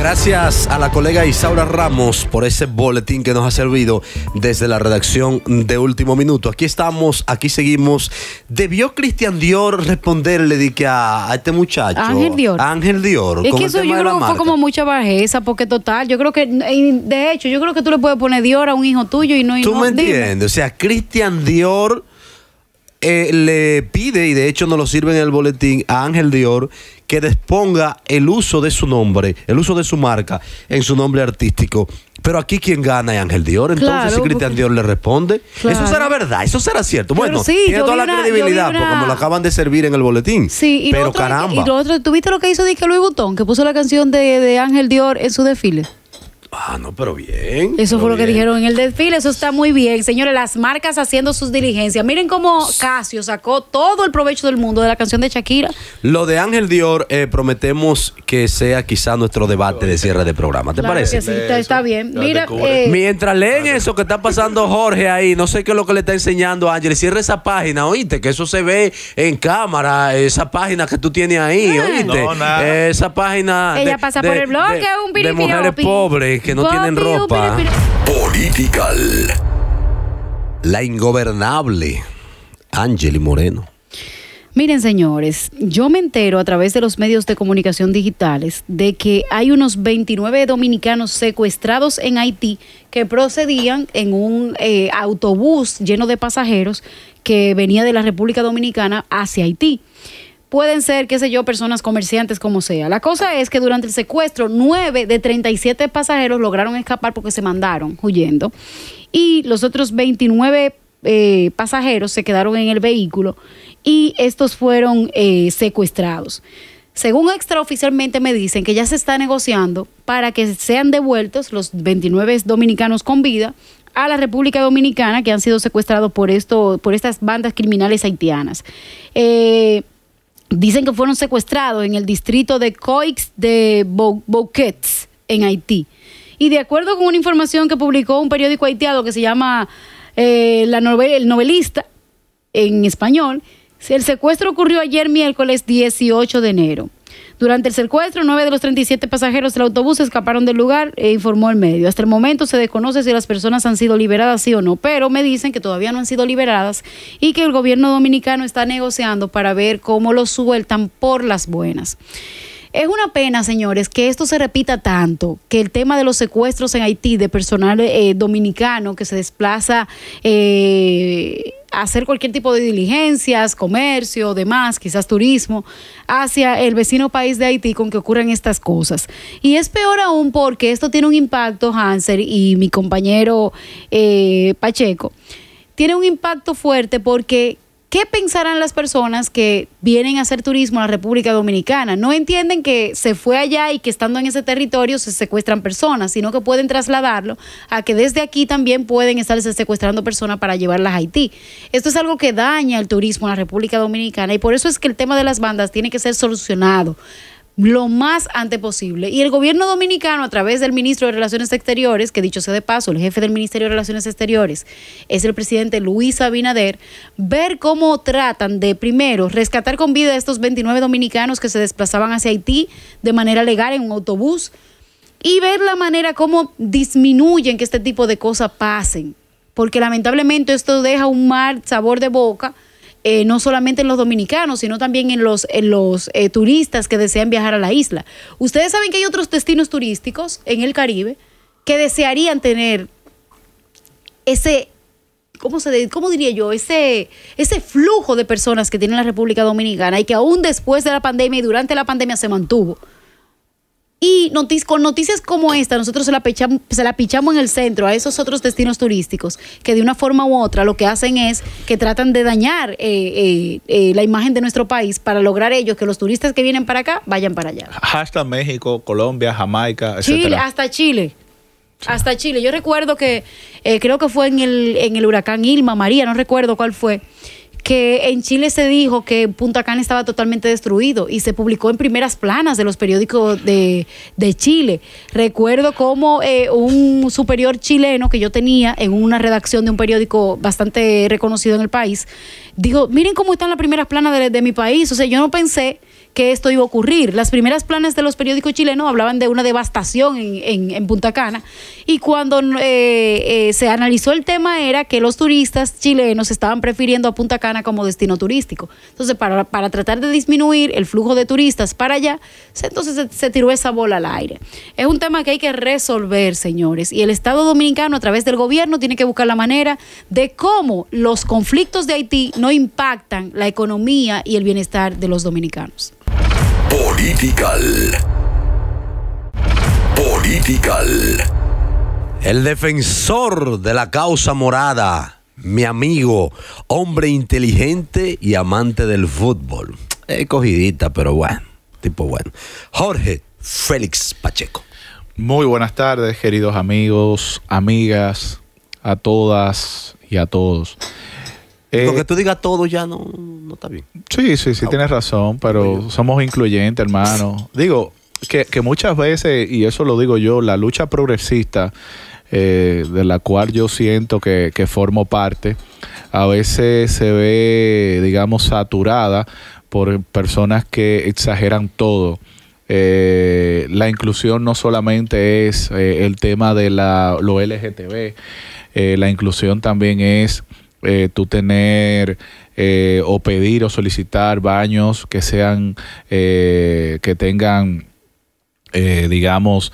Gracias a la colega Isaura Ramos por ese boletín que nos ha servido desde la redacción de Último Minuto. Aquí estamos, aquí seguimos. ¿Debió Cristian Dior responderle que a, este muchacho? Ángel Dior. Ángel Dior. Es que eso yo creo que fue como mucha bajeza, porque total, yo creo que, de hecho, yo creo que tú le puedes poner Dior a un hijo tuyo y no... Y tú me entiendes, o sea, Cristian Dior... Eh, le pide, y de hecho no lo sirve en el boletín, a Ángel Dior que desponga el uso de su nombre, el uso de su marca en su nombre artístico. Pero aquí quien gana es Ángel Dior, entonces si Cristian Dior le responde. Eso será verdad, eso será cierto. bueno, tiene toda la credibilidad, porque lo acaban de servir en el boletín. Sí, pero caramba. Y ¿tuviste lo que hizo Dick Luis Butón, que puso la canción de, de Ángel Dior en su desfile? Ah, no, pero bien. Eso fue lo que dijeron en el desfile, eso está muy bien. Señores, las marcas haciendo sus diligencias. Miren cómo Casio sacó todo el provecho del mundo de la canción de Shakira. Lo de Ángel Dior, eh, prometemos que sea quizá nuestro debate de cierre de programa. ¿Te parece? sí, está, bien. Mira, eh, Mientras leen eso que está pasando Jorge ahí, no sé qué es lo que le está enseñando Ángel. Cierra esa página, oíste, que eso se ve en cámara, esa página que tú tienes ahí, ah. oíste. esa página. Ella pasa por el blog, es un De mujeres pobres que no tienen ropa. Political. La ingobernable Angeli Moreno. Miren, señores, yo me entero a través de los medios de comunicación digitales de que hay unos 29 dominicanos secuestrados en Haití que procedían en un eh, autobús lleno de pasajeros que venía de la República Dominicana hacia Haití pueden ser, qué sé yo, personas comerciantes, como sea. La cosa es que durante el secuestro, nueve de 37 pasajeros lograron escapar porque se mandaron huyendo. Y los otros 29 eh, pasajeros se quedaron en el vehículo y estos fueron eh, secuestrados. Según extraoficialmente me dicen que ya se está negociando para que sean devueltos los 29 dominicanos con vida a la República Dominicana que han sido secuestrados por esto, por estas bandas criminales haitianas. Eh, Dicen que fueron secuestrados en el distrito de Coix de Bouquets, en Haití. Y de acuerdo con una información que publicó un periódico haitiano que se llama eh, la novel El Novelista, en español, el secuestro ocurrió ayer miércoles 18 de enero. Durante el secuestro, nueve de los 37 pasajeros del autobús escaparon del lugar, e informó el medio. Hasta el momento se desconoce si las personas han sido liberadas, sí o no, pero me dicen que todavía no han sido liberadas y que el gobierno dominicano está negociando para ver cómo los sueltan por las buenas. Es una pena, señores, que esto se repita tanto, que el tema de los secuestros en Haití de personal eh, dominicano que se desplaza eh, a hacer cualquier tipo de diligencias, comercio, demás, quizás turismo, hacia el vecino país de Haití con que ocurran estas cosas. Y es peor aún porque esto tiene un impacto, Hanser y mi compañero eh, Pacheco, tiene un impacto fuerte porque ¿Qué pensarán las personas que vienen a hacer turismo a la República Dominicana? No entienden que se fue allá y que estando en ese territorio se secuestran personas, sino que pueden trasladarlo a que desde aquí también pueden estarse secuestrando personas para llevarlas a Haití. Esto es algo que daña el turismo en la República Dominicana y por eso es que el tema de las bandas tiene que ser solucionado lo más antes posible. Y el gobierno dominicano, a través del ministro de Relaciones Exteriores, que dicho sea de paso, el jefe del Ministerio de Relaciones Exteriores es el presidente Luis Abinader, ver cómo tratan de, primero, rescatar con vida a estos 29 dominicanos que se desplazaban hacia Haití de manera legal en un autobús y ver la manera cómo disminuyen que este tipo de cosas pasen. Porque lamentablemente esto deja un mal sabor de boca eh, no solamente en los dominicanos, sino también en los, eh, turistas que desean viajar a la isla. Ustedes saben que hay otros destinos turísticos en el Caribe que desearían tener ese, ¿cómo, se, diría yo? Ese, ese flujo de personas que tiene la República Dominicana y que aún después de la pandemia y durante la pandemia se mantuvo. Y con noticias como esta, nosotros se la, pichamos, se la pichamos en el centro a esos otros destinos turísticos que de una forma u otra lo que hacen es que tratan de dañar eh, eh, eh, la imagen de nuestro país para lograr ellos que los turistas que vienen para acá vayan para allá. Hasta México, Colombia, Jamaica, etc. Chile, hasta Chile. Hasta Chile. Yo recuerdo que creo que fue en el, en el huracán Ilma, María, no recuerdo cuál fue que en Chile se dijo que Punta Cana estaba totalmente destruido y se publicó en primeras planas de los periódicos de, Chile. Recuerdo como eh, un superior chileno que yo tenía en una redacción de un periódico bastante reconocido en el país, dijo, miren cómo están las primeras planas de, de mi país. O sea, yo no pensé que esto iba a ocurrir. Las primeras planes de los periódicos chilenos hablaban de una devastación en, Punta Cana y cuando eh, eh, se analizó el tema era que los turistas chilenos estaban prefiriendo a Punta Cana como destino turístico. Entonces, para, para tratar de disminuir el flujo de turistas para allá, entonces se tiró esa bola al aire. Es un tema que hay que resolver, señores, y el Estado dominicano a través del gobierno tiene que buscar la manera de cómo los conflictos de Haití no impactan la economía y el bienestar de los dominicanos. Political. Political. El defensor de la causa morada, mi amigo, hombre inteligente y amante del fútbol. Eh, cogidita, pero bueno, tipo bueno. Jorge Félix Pacheco. Muy buenas tardes, queridos amigos, amigas, a todas y a todos. Eh, Porque tú digas todo ya no, está bien. Sí, sí, sí, ah, tienes razón, pero somos incluyentes, hermano. Digo, que, muchas veces, y eso lo digo yo, la lucha progresista, eh, de la cual yo siento que, formo parte, a veces se ve, digamos, saturada por personas que exageran todo. Eh, la inclusión no solamente es el tema de la, lo LGTB, la inclusión también es eh, tú tener eh, o pedir o solicitar baños que sean, eh, que tengan, digamos,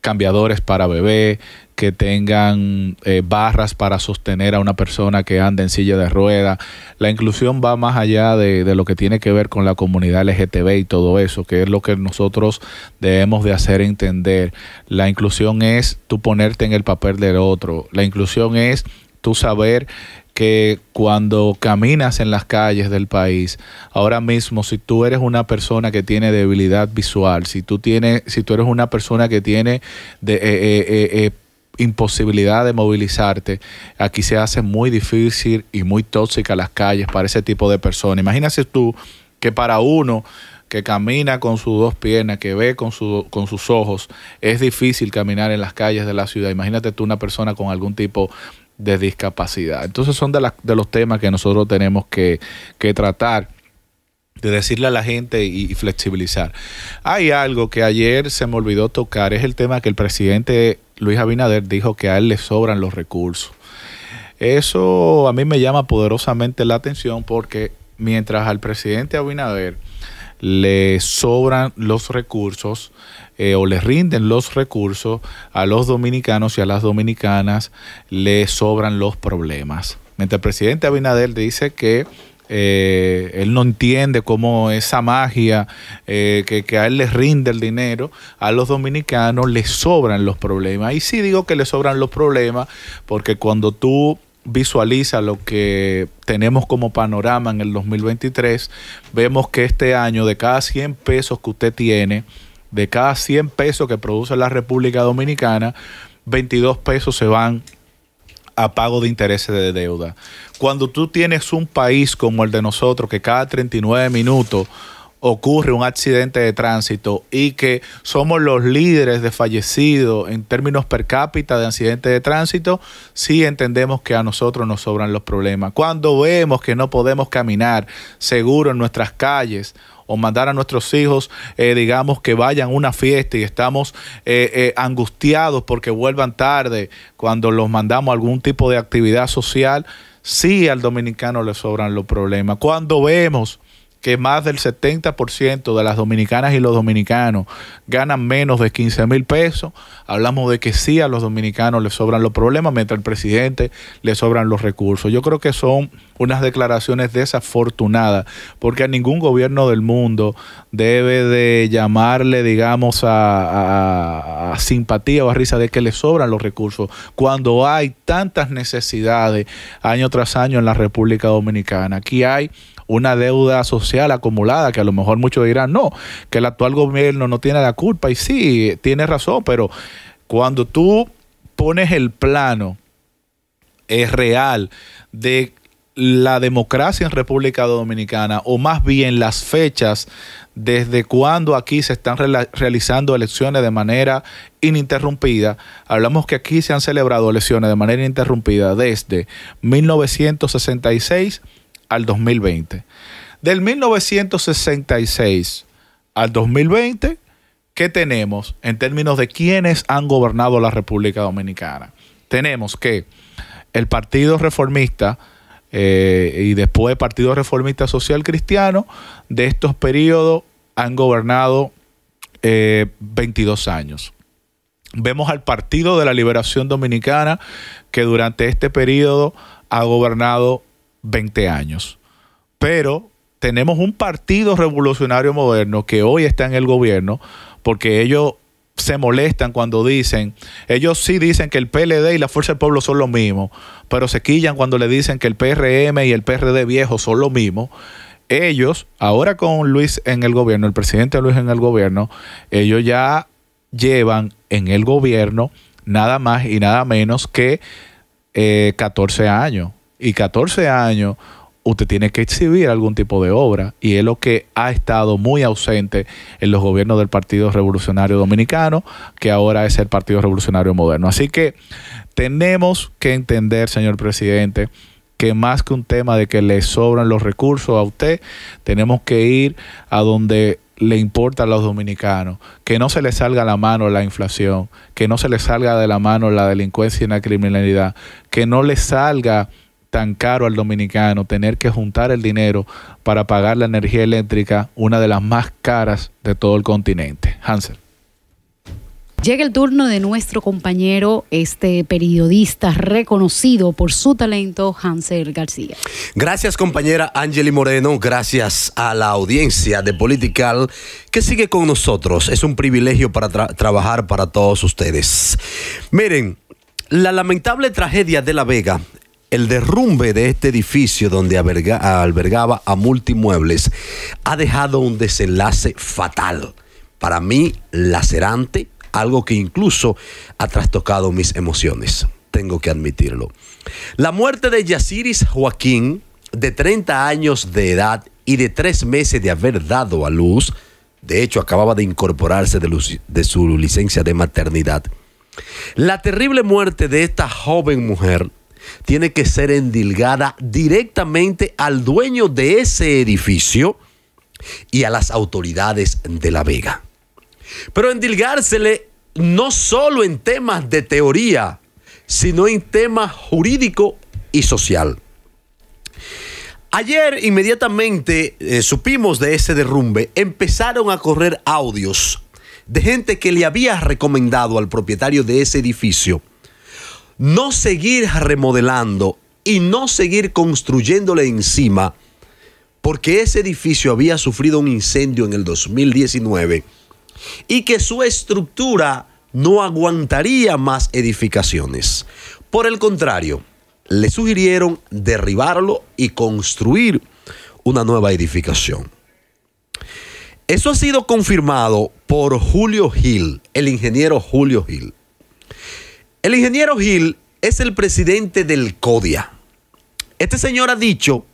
cambiadores para bebé, que tengan barras para sostener a una persona que anda en silla de rueda. La inclusión va más allá de, de, lo que tiene que ver con la comunidad LGTB y todo eso, que es lo que nosotros debemos de hacer entender. La inclusión es tú ponerte en el papel del otro. La inclusión es tú saber que cuando caminas en las calles del país, ahora mismo si tú eres una persona que tiene debilidad visual, si tú tienes, si tú eres una persona que tiene eh, eh, eh, imposibilidad de movilizarte. Aquí se hace muy difícil y muy tóxica las calles para ese tipo de personas. Imagínate tú que para uno que camina con sus dos piernas, que ve con, con sus ojos, es difícil caminar en las calles de la ciudad. Imagínate tú una persona con algún tipo de discapacidad. Entonces son de, de los temas que nosotros tenemos que, que tratar de decirle a la gente y, flexibilizar. Hay algo que ayer se me olvidó tocar, es el tema que el presidente Luis Abinader dijo que a él le sobran los recursos. Eso a mí me llama poderosamente la atención porque mientras al presidente Abinader le sobran los recursos eh, o les rinden los recursos a los dominicanos y a las dominicanas le sobran los problemas. Mientras el presidente Abinader dice que eh, él no entiende cómo esa magia eh, que, a él les rinde el dinero, a los dominicanos les sobran los problemas. Y sí digo que le sobran los problemas porque cuando tú visualiza lo que tenemos como panorama en el 2023, vemos que este año de cada 100 pesos que usted tiene, de cada 100 pesos que produce la República Dominicana, 22 pesos se van a pago de intereses de deuda. Cuando tú tienes un país como el de nosotros, que cada 39 minutos ocurre un accidente de tránsito y que somos los líderes de fallecidos en términos per cápita de accidentes de tránsito, sí entendemos que a nosotros nos sobran los problemas. Cuando vemos que no podemos caminar seguro en nuestras calles o mandar a nuestros hijos, eh, digamos, que vayan a una fiesta y estamos eh, eh, angustiados porque vuelvan tarde cuando los mandamos a algún tipo de actividad social, sí al dominicano le sobran los problemas. Cuando vemos que más del 70% de las dominicanas y los dominicanos ganan menos de 15 mil pesos. Hablamos de que sí a los dominicanos les sobran los problemas, mientras al presidente le sobran los recursos. Yo creo que son unas declaraciones desafortunadas, porque a ningún gobierno del mundo debe de llamarle, digamos, a, a simpatía o a risa de que le sobran los recursos, cuando hay tantas necesidades año tras año en la República Dominicana. Aquí hay una deuda social acumulada que a lo mejor muchos dirán, no, que el actual gobierno no tiene la culpa. Y sí, tiene razón, pero cuando tú pones el plano es real de la democracia en República Dominicana, o más bien las fechas desde cuando aquí se están realizando elecciones de manera ininterrumpida. Hablamos que aquí se han celebrado elecciones de manera ininterrumpida desde 1966 al 2020. Del 1966 al 2020, ¿qué tenemos en términos de quiénes han gobernado la República Dominicana? Tenemos que el Partido Reformista eh, y después Partido Reformista Social Cristiano, de estos periodos han gobernado 22 eh, años. Vemos al Partido de la Liberación Dominicana que durante este periodo ha gobernado 20 años. Pero tenemos un partido revolucionario moderno que hoy está en el gobierno porque ellos se molestan cuando dicen, ellos sí dicen que el PLD y la Fuerza del Pueblo son lo mismo, pero se quillan cuando le dicen que el PRM y el PRD viejo son lo mismo. Ellos, ahora con Luis en el gobierno, el presidente Luis en el gobierno, ellos ya llevan en el gobierno nada más y nada menos que 14 eh, años y 14 años, usted tiene que exhibir algún tipo de obra y es lo que ha estado muy ausente en los gobiernos del Partido Revolucionario Dominicano, que ahora es el Partido Revolucionario Moderno. Así que tenemos que entender, señor presidente, que más que un tema de que le sobran los recursos a usted, tenemos que ir a donde le importa a los dominicanos, que no se le salga la mano la inflación, que no se le salga de la mano la delincuencia y la criminalidad, que no le salga tan caro al dominicano tener que juntar el dinero para pagar la energía eléctrica, una de las más caras de todo el continente. Hansel. Llega el turno de nuestro compañero, este periodista reconocido por su talento, Hansel García. Gracias compañera Angeli Moreno, gracias a la audiencia de Political que sigue con nosotros. Es un privilegio para trabajar para todos ustedes. Miren, la lamentable tragedia de La Vega el derrumbe de este edificio donde albergaba a multimuebles ha dejado un desenlace fatal. Para mí, lacerante, algo que incluso ha trastocado mis emociones. Tengo que admitirlo. La muerte de Yasiris Joaquín, de 30 años de edad y de tres meses de haber dado a luz, de hecho acababa de incorporarse de su licencia de maternidad. La terrible muerte de esta joven mujer tiene que ser endilgada directamente al dueño de ese edificio y a las autoridades de La Vega. Pero endilgársele no solo en temas de teoría, sino en temas jurídico y social. Ayer inmediatamente eh, supimos de ese derrumbe, empezaron a correr audios de gente que le había recomendado al propietario de ese edificio no seguir remodelando y no seguir construyéndole encima, porque ese edificio había sufrido un incendio en el 2019 y que su estructura no aguantaría más edificaciones. Por el contrario, le sugirieron derribarlo y construir una nueva edificación. Eso ha sido confirmado por Julio Gil, el ingeniero Julio Gil. El ingeniero Gil es el presidente del CODIA. Este señor ha dicho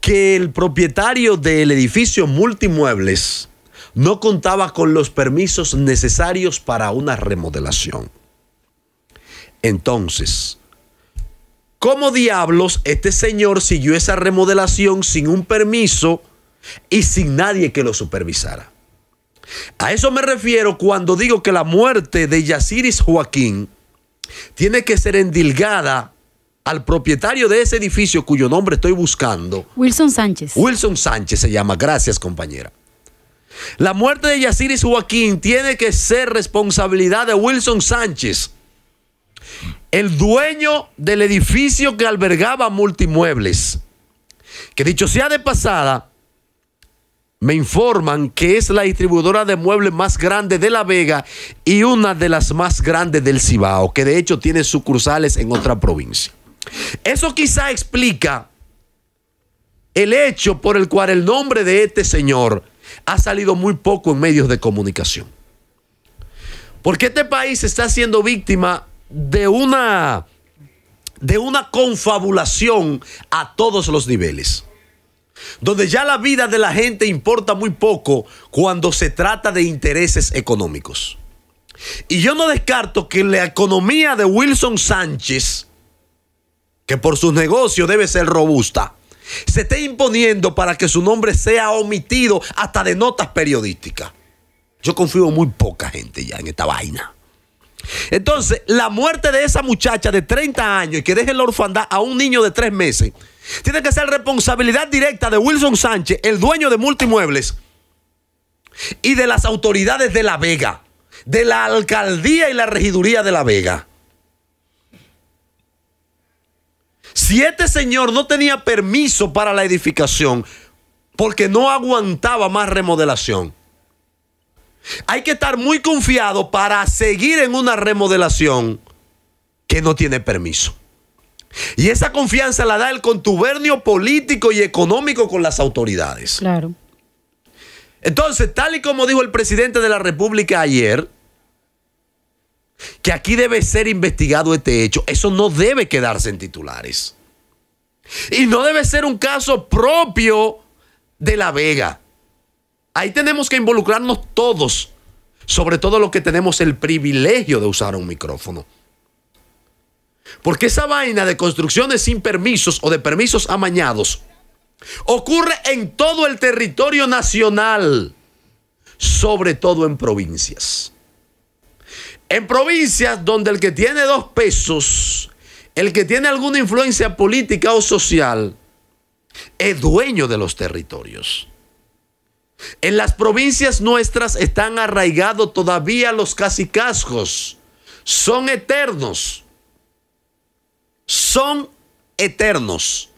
que el propietario del edificio Multimuebles no contaba con los permisos necesarios para una remodelación. Entonces, ¿cómo diablos este señor siguió esa remodelación sin un permiso y sin nadie que lo supervisara? A eso me refiero cuando digo que la muerte de Yasiris Joaquín tiene que ser endilgada al propietario de ese edificio cuyo nombre estoy buscando. Wilson Sánchez. Wilson Sánchez se llama. Gracias, compañera. La muerte de Yaciris Joaquín tiene que ser responsabilidad de Wilson Sánchez, el dueño del edificio que albergaba multimuebles. Que dicho sea de pasada, me informan que es la distribuidora de muebles más grande de La Vega y una de las más grandes del Cibao, que de hecho tiene sucursales en otra provincia. Eso quizá explica el hecho por el cual el nombre de este señor ha salido muy poco en medios de comunicación. Porque este país está siendo víctima de una, de una confabulación a todos los niveles donde ya la vida de la gente importa muy poco cuando se trata de intereses económicos. Y yo no descarto que la economía de Wilson Sánchez, que por sus negocios debe ser robusta, se esté imponiendo para que su nombre sea omitido hasta de notas periodísticas. Yo confío en muy poca gente ya en esta vaina. Entonces, la muerte de esa muchacha de 30 años y que deje la orfandad a un niño de 3 meses tiene que ser responsabilidad directa de Wilson Sánchez, el dueño de Multimuebles, y de las autoridades de La Vega, de la alcaldía y la regiduría de La Vega. Si este señor no tenía permiso para la edificación, porque no aguantaba más remodelación. Hay que estar muy confiado para seguir en una remodelación que no tiene permiso. Y esa confianza la da el contubernio político y económico con las autoridades. Claro. Entonces, tal y como dijo el presidente de la República ayer, que aquí debe ser investigado este hecho, eso no debe quedarse en titulares. Y no debe ser un caso propio de La Vega. Ahí tenemos que involucrarnos todos, sobre todo los que tenemos el privilegio de usar un micrófono. Porque esa vaina de construcciones sin permisos o de permisos amañados ocurre en todo el territorio nacional, sobre todo en provincias. En provincias donde el que tiene dos pesos, el que tiene alguna influencia política o social, es dueño de los territorios. En las provincias nuestras están arraigados todavía los casicascos Son eternos son eternos.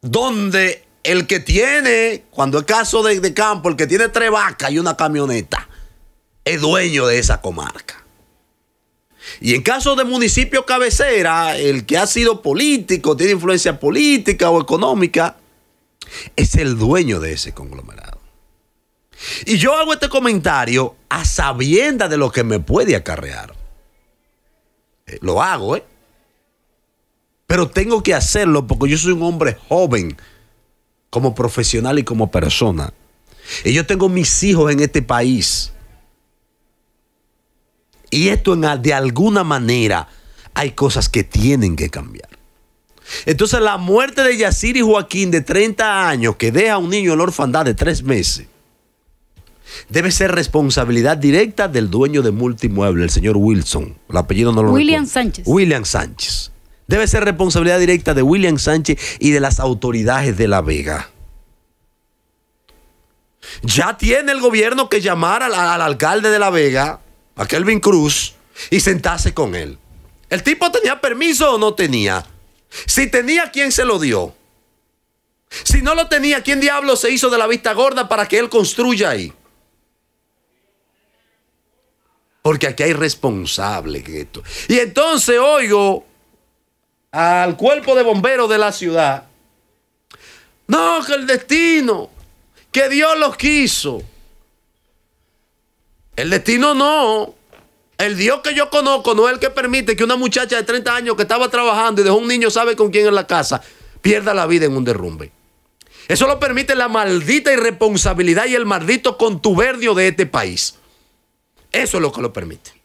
Donde el que tiene, cuando es caso de, campo, el que tiene tres vacas y una camioneta, es dueño de esa comarca. Y en caso de municipio cabecera, el que ha sido político, tiene influencia política o económica, es el dueño de ese conglomerado. Y yo hago este comentario a sabienda de lo que me puede acarrear. Eh, lo hago, ¿eh? Pero tengo que hacerlo porque yo soy un hombre joven, como profesional y como persona. Y yo tengo mis hijos en este país. Y esto de alguna manera hay cosas que tienen que cambiar. Entonces la muerte de Yacir y Joaquín de 30 años que deja a un niño en la orfandad de tres meses debe ser responsabilidad directa del dueño de multimueble, el señor Wilson. El apellido no lo William Sánchez. William Sánchez debe ser responsabilidad directa de William Sánchez y de las autoridades de La Vega. Ya tiene el gobierno que llamar al, alcalde de La Vega, a Kelvin Cruz, y sentarse con él. ¿El tipo tenía permiso o no tenía? Si tenía, ¿quién se lo dio? Si no lo tenía, ¿quién diablo se hizo de la vista gorda para que él construya ahí? Porque aquí hay responsable esto. Y entonces oigo al cuerpo de bomberos de la ciudad. No, que el destino, que Dios los quiso. El destino no. El Dios que yo conozco no es el que permite que una muchacha de 30 años que estaba trabajando y dejó un niño sabe con quién en la casa, pierda la vida en un derrumbe. Eso lo permite la maldita irresponsabilidad y el maldito contubernio de este país. Eso es lo que lo permite.